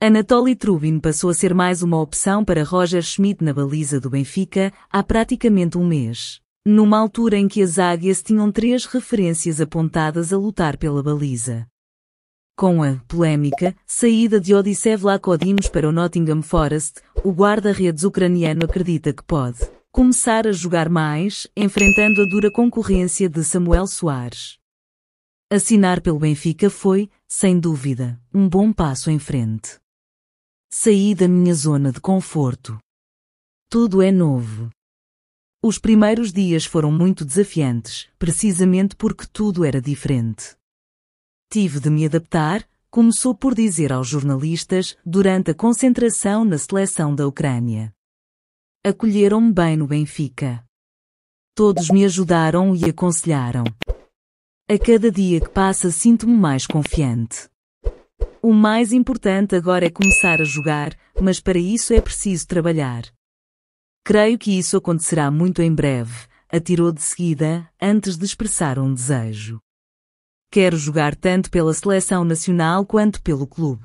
Anatoly Trubin passou a ser mais uma opção para Roger Schmidt na baliza do Benfica há praticamente um mês, numa altura em que as águias tinham três referências apontadas a lutar pela baliza. Com a polémica saída de Odissev Lakodimos para o Nottingham Forest, o guarda-redes ucraniano acredita que pode começar a jogar mais, enfrentando a dura concorrência de Samuel Soares. Assinar pelo Benfica foi, sem dúvida, um bom passo em frente. Saí da minha zona de conforto. Tudo é novo. Os primeiros dias foram muito desafiantes, precisamente porque tudo era diferente. Tive de me adaptar, começou por dizer aos jornalistas durante a concentração na seleção da Ucrânia. Acolheram-me bem no Benfica. Todos me ajudaram e aconselharam. A cada dia que passa sinto-me mais confiante. O mais importante agora é começar a jogar, mas para isso é preciso trabalhar. Creio que isso acontecerá muito em breve, atirou de seguida, antes de expressar um desejo. Quero jogar tanto pela seleção nacional quanto pelo clube.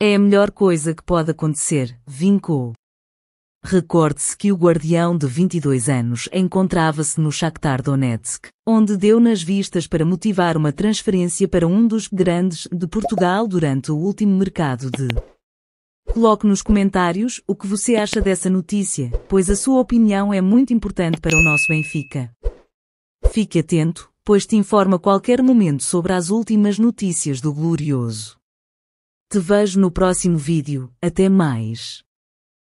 É a melhor coisa que pode acontecer, vincou. Recorde-se que o guardião de 22 anos encontrava-se no Shakhtar Donetsk, onde deu nas vistas para motivar uma transferência para um dos grandes de Portugal durante o último mercado de Coloque nos comentários o que você acha dessa notícia, pois a sua opinião é muito importante para o nosso Benfica. Fique atento, pois te informa a qualquer momento sobre as últimas notícias do Glorioso. Te vejo no próximo vídeo, até mais.